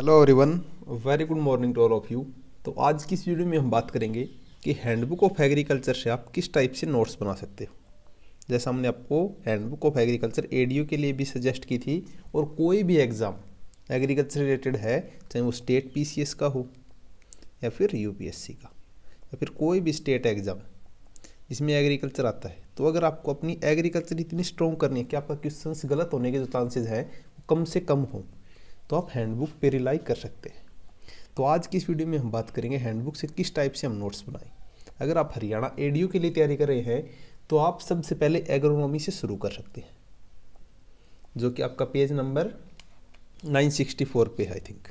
Hello everyone very good morning to all of you तो आज की इस वीडियो में हम बात करेंगे कि हैंडबुक ऑफ एग्रीकल्चर से आप किस टाइप से नोट्स बना सकते हो जैसा हमने आपको हैंडबुक ऑफ एग्रीकल्चर एडीओ के लिए भी सजेस्ट की थी और कोई भी एग्ज़ाम एग्रीकल्चर रिलेटेड है चाहे वो स्टेट एस का हो या फिर सी का या फिर कोई भी स्टेट एग्ज़ाम इसमें एग्रीकल्चर आता है तो अगर आपको अपनी एग्रीकल्चर इतनी स्ट्रॉन्ग करनी है कि आपका क्वेश्चन गलत होने के जो चांसेज हैं कम से कम हों तो आप हैंडबुक पे रिलाई कर सकते हैं तो आज की इस वीडियो में हम बात करेंगे हैंडबुक से किस टाइप से हम नोट्स बनाएं अगर आप हरियाणा ए के लिए तैयारी कर रहे हैं तो आप सबसे पहले एग्रोनॉमी से शुरू कर सकते हैं जो कि आपका पेज नंबर 964 पे है आई थिंक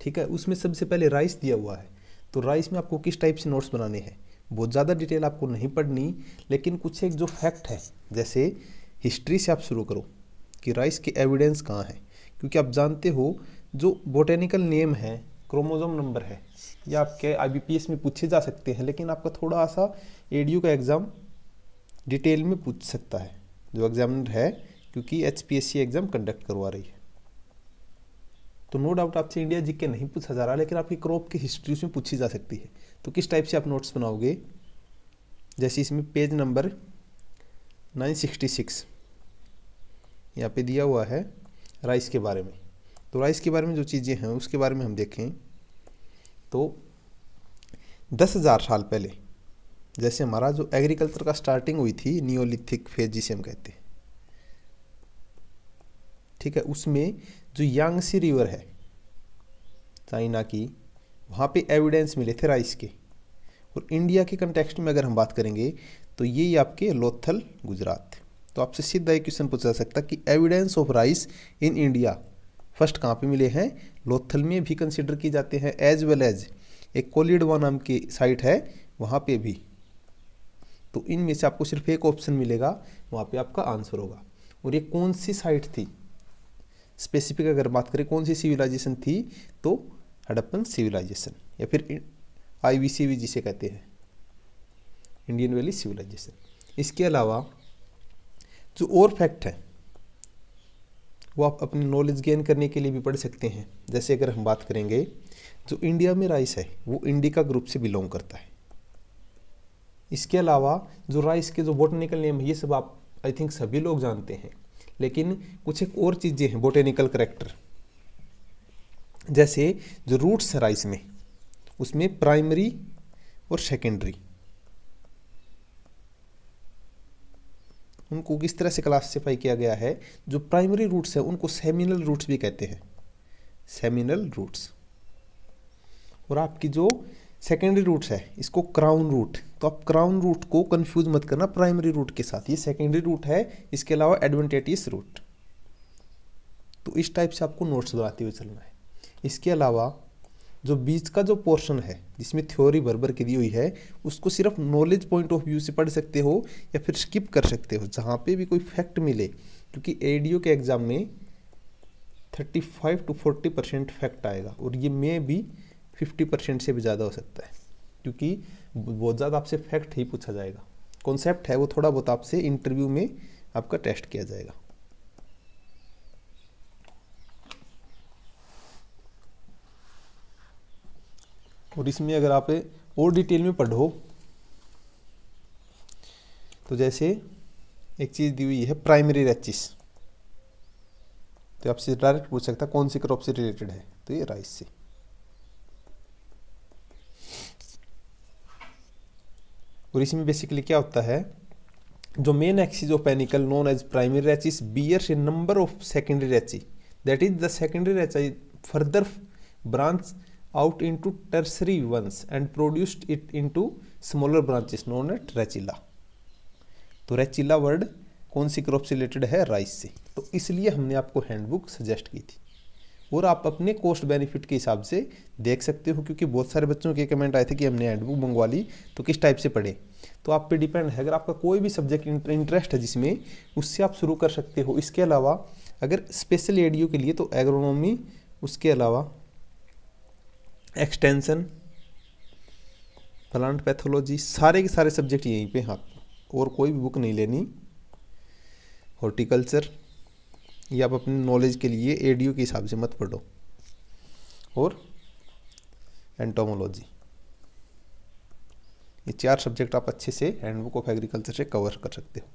ठीक है उसमें सबसे पहले राइस दिया हुआ है तो राइस में आपको किस टाइप से नोट्स बनाने हैं बहुत ज़्यादा डिटेल आपको नहीं पढ़नी लेकिन कुछ एक जो फैक्ट है जैसे हिस्ट्री से आप शुरू करो कि राइस के एविडेंस कहाँ हैं क्योंकि आप जानते हो जो बोटेनिकल नेम है क्रोमोजोम नंबर है या आपके आई में पूछे जा सकते हैं लेकिन आपका थोड़ा सा ए का एग्ज़ाम डिटेल में पूछ सकता है जो एग्जामिनर है क्योंकि एच एग्ज़ाम कंडक्ट करवा रही है तो नो डाउट आपसे इंडिया जी के नहीं पूछा जा रहा लेकिन आपकी क्रॉप की हिस्ट्री उसमें पूछी जा सकती है तो किस टाइप से आप नोट्स बनाओगे जैसे इसमें पेज नंबर 966 यहाँ पर दिया हुआ है राइस के बारे में तो राइस के बारे में जो चीज़ें हैं उसके बारे में हम देखें तो दस हज़ार साल पहले जैसे हमारा जो एग्रीकल्चर का स्टार्टिंग हुई थी नियोलिथिक फेज जिसे हम कहते हैं ठीक है उसमें जो यांगसी रिवर है चाइना की वहाँ पे एविडेंस मिले थे राइस के और इंडिया के कंटेक्सट में अगर हम बात करेंगे तो ये आपके लोथल गुजरात तो आपसे सीधा एक क्वेश्चन पूछा जा सकता कि evidence of rice in India first कहाँ पे मिले हैं लोथल में भी कंसिडर किए जाते हैं एज वेल एज एक कोलिडवा नाम की साइट है वहाँ पे भी तो इनमें से आपको सिर्फ एक ऑप्शन मिलेगा वहाँ पे आपका आंसर होगा और ये कौन सी साइट थी स्पेसिफिक अगर बात करें कौन सी सिविलाइजेशन थी तो हड़प्पन सिविलाइजेशन या फिर आई वी जिसे कहते हैं इंडियन वैली सिविलाइजेशन इसके अलावा जो और फैक्ट है वो आप अपनी नॉलेज गेन करने के लिए भी पढ़ सकते हैं जैसे अगर हम बात करेंगे जो इंडिया में राइस है वो इंडिका ग्रुप से बिलोंग करता है इसके अलावा जो राइस के जो बोटनिकल नेम है ये सब आप आई थिंक सभी लोग जानते हैं लेकिन कुछ एक और चीज़ें हैं बोटेनिकल करेक्टर जैसे जो रूट्स है राइस में उसमें प्राइमरी और सेकेंडरी उनको किस तरह से क्लासीफाई किया गया है जो प्राइमरी रूट्स है उनको सेमिनल रूट्स भी कहते हैं सेमिनल रूट्स और आपकी जो सेकेंडरी रूट्स है इसको क्राउन रूट तो आप क्राउन रूट को कंफ्यूज मत करना प्राइमरी रूट के साथ ये सेकेंडरी रूट है इसके अलावा एडवेंटेटिस रूट तो इस टाइप से आपको नोट्स बनाते हुए चलना है इसके अलावा जो बीच का जो पोर्शन है जिसमें थ्योरी भर भर के दी हुई है उसको सिर्फ नॉलेज पॉइंट ऑफ व्यू से पढ़ सकते हो या फिर स्किप कर सकते हो जहाँ पे भी कोई फैक्ट मिले क्योंकि ए के एग्ज़ाम में thirty five to forty percent fact आएगा और ये मे भी फिफ्टी परसेंट से भी ज़्यादा हो सकता है क्योंकि बहुत ज़्यादा आपसे फैक्ट ही पूछा जाएगा कॉन्सेप्ट है वो थोड़ा बहुत आपसे इंटरव्यू में आपका टेस्ट किया जाएगा और इसमें अगर आप और डिटेल में पढ़ो तो जैसे एक चीज़ दी हुई है प्राइमरी रेचिस तो आपसे डायरेक्ट पूछ सकता कौन सी क्रॉप से रिलेटेड है तो ये राइस से और इसमें बेसिकली क्या होता है जो main axis of panicle known as primary rachis bear से number of secondary rachi that is the secondary rachis further branch out into tertiary ones and produced it into smaller branches known as trachilla. तो rachilla word कौन सी crop से related है rice से तो इसलिए हमने आपको हैंडबुक सजेस्ट की थी और आप अपने कॉस्ट बेनिफिट के हिसाब से देख सकते हो क्योंकि बहुत सारे बच्चों के कमेंट आए थे कि हमने हैंडबुक मंगवा ली तो किस टाइप से पढ़े तो आप पे डिपेंड है अगर आपका कोई भी सब्जेक्ट इंटरेस्ट है जिसमें उससे आप शुरू कर सकते हो इसके अलावा अगर स्पेशल एडियो के लिए तो एग्रोनॉमी उसके अलावा एक्सटेंशन प्लांट पैथोलॉजी सारे के सारे सब्जेक्ट यहीं पे हाथ और कोई भी बुक नहीं लेनी हॉर्टिकल्चर ये आप अपने नॉलेज के लिए एडीयू के हिसाब से मत पढ़ो और एंटोमोलॉजी ये चार सब्जेक्ट आप अच्छे से हैंडबुक ऑफ एग्रीकल्चर से कवर कर सकते हो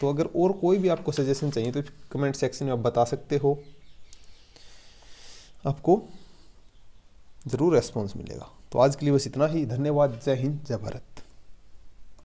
तो अगर और कोई भी आपको सजेशन चाहिए तो कमेंट सेक्शन में आप बता सकते हो आपको ज़रूर रेस्पॉन्स मिलेगा तो आज के लिए बस इतना ही धन्यवाद जय हिंद जय भारत